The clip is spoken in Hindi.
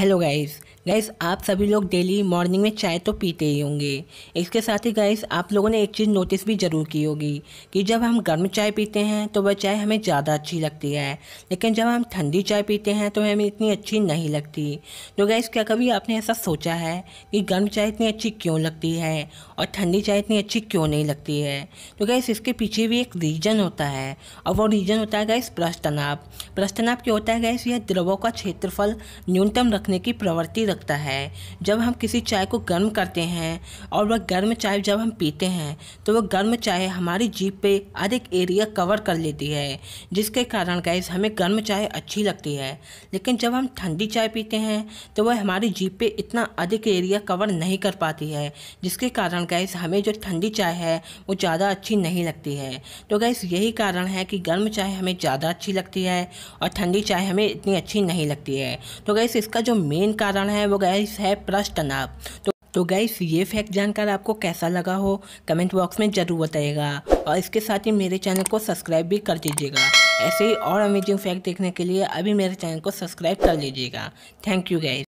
हेलो गाइस गाइस आप सभी लोग डेली मॉर्निंग में चाय तो पीते ही होंगे इसके साथ ही गाइस आप लोगों ने एक चीज़ नोटिस भी ज़रूर की होगी कि जब हम गर्म चाय पीते हैं तो वह चाय हमें ज़्यादा अच्छी लगती है लेकिन जब हम ठंडी चाय पीते हैं तो हमें इतनी अच्छी नहीं लगती तो गाइस क्या कभी आपने ऐसा सोचा है कि गर्म चाय इतनी अच्छी क्यों लगती है और ठंडी चाय इतनी अच्छी क्यों नहीं लगती है तो गाइस इसके पीछे भी एक रीज़न होता है और वो रीज़न होता है गाइस पृष्ठ प्रस्तनाप क्या होता है गाइस यह द्रवों का क्षेत्रफल न्यूनतम रखने रखने की प्रवृत्ति रखता है जब हम किसी चाय को गर्म करते हैं और वह गर्म चाय जब हम पीते हैं तो वह गर्म चाय हमारी जीप पे अधिक एरिया कवर कर लेती है जिसके कारण गैस हमें गर्म चाय अच्छी लगती है लेकिन जब हम ठंडी चाय पीते हैं तो वह हमारी जीप पे इतना अधिक एरिया कवर नहीं कर पाती है जिसके कारण गैस हमें जो ठंडी चाय है वो ज़्यादा अच्छी नहीं लगती है तो गैस यही कारण है कि गर्म चाय हमें ज़्यादा अच्छी लगती है और ठंडी चाय हमें इतनी अच्छी नहीं लगती है तो गैस इसका जो जो मेन कारण है वो गैस है प्रश्न तनाव तो तो गैस ये फैक्ट जानकर आपको कैसा लगा हो कमेंट बॉक्स में ज़रूर बताइएगा और इसके साथ ही मेरे चैनल को सब्सक्राइब भी कर दीजिएगा ऐसे ही और अमेजिंग फैक्ट देखने के लिए अभी मेरे चैनल को सब्सक्राइब कर लीजिएगा थैंक यू गैस